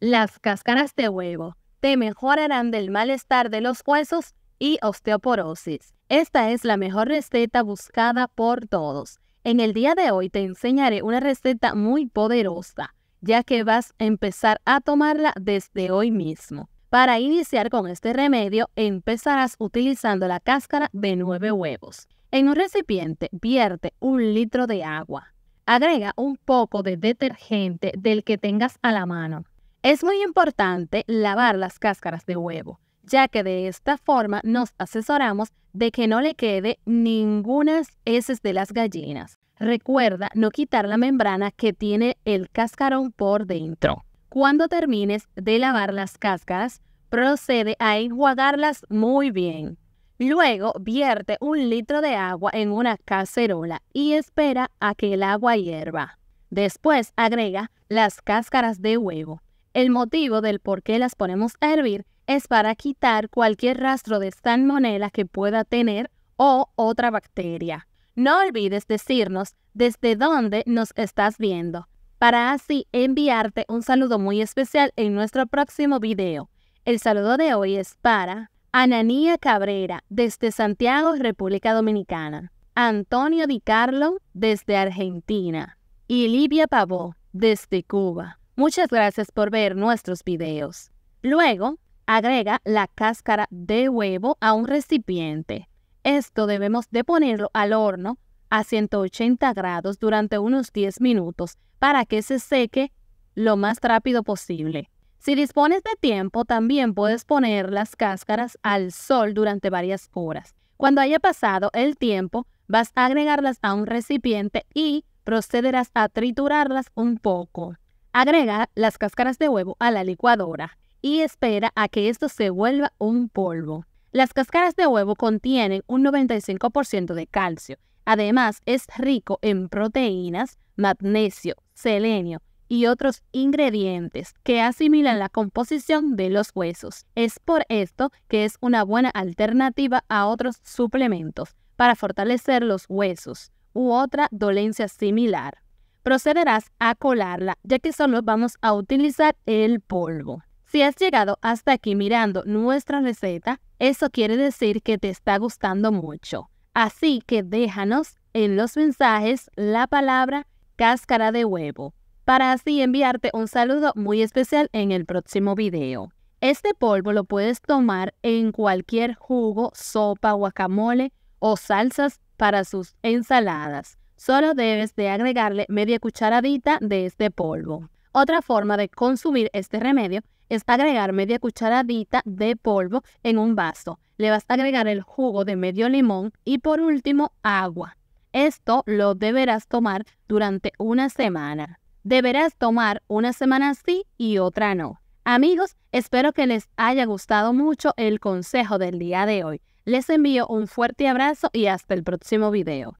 Las cáscaras de huevo te mejorarán del malestar de los huesos y osteoporosis. Esta es la mejor receta buscada por todos. En el día de hoy te enseñaré una receta muy poderosa, ya que vas a empezar a tomarla desde hoy mismo. Para iniciar con este remedio, empezarás utilizando la cáscara de 9 huevos. En un recipiente, vierte un litro de agua. Agrega un poco de detergente del que tengas a la mano. Es muy importante lavar las cáscaras de huevo, ya que de esta forma nos asesoramos de que no le quede ninguna heces de las gallinas. Recuerda no quitar la membrana que tiene el cascarón por dentro. Cuando termines de lavar las cáscaras, procede a enjuagarlas muy bien. Luego vierte un litro de agua en una cacerola y espera a que el agua hierva. Después agrega las cáscaras de huevo el motivo del por qué las ponemos a hervir es para quitar cualquier rastro de salmonela que pueda tener o otra bacteria. No olvides decirnos desde dónde nos estás viendo, para así enviarte un saludo muy especial en nuestro próximo video. El saludo de hoy es para Ananía Cabrera, desde Santiago, República Dominicana. Antonio Di Carlo, desde Argentina. Y Livia Pavó, desde Cuba. Muchas gracias por ver nuestros videos. Luego, agrega la cáscara de huevo a un recipiente. Esto debemos de ponerlo al horno a 180 grados durante unos 10 minutos para que se seque lo más rápido posible. Si dispones de tiempo, también puedes poner las cáscaras al sol durante varias horas. Cuando haya pasado el tiempo, vas a agregarlas a un recipiente y procederás a triturarlas un poco. Agrega las cáscaras de huevo a la licuadora y espera a que esto se vuelva un polvo. Las cáscaras de huevo contienen un 95% de calcio. Además, es rico en proteínas, magnesio, selenio y otros ingredientes que asimilan la composición de los huesos. Es por esto que es una buena alternativa a otros suplementos para fortalecer los huesos u otra dolencia similar procederás a colarla, ya que solo vamos a utilizar el polvo. Si has llegado hasta aquí mirando nuestra receta, eso quiere decir que te está gustando mucho. Así que déjanos en los mensajes la palabra cáscara de huevo, para así enviarte un saludo muy especial en el próximo video. Este polvo lo puedes tomar en cualquier jugo, sopa, guacamole o salsas para sus ensaladas. Solo debes de agregarle media cucharadita de este polvo. Otra forma de consumir este remedio es agregar media cucharadita de polvo en un vaso. Le vas a agregar el jugo de medio limón y por último agua. Esto lo deberás tomar durante una semana. Deberás tomar una semana sí y otra no. Amigos, espero que les haya gustado mucho el consejo del día de hoy. Les envío un fuerte abrazo y hasta el próximo video.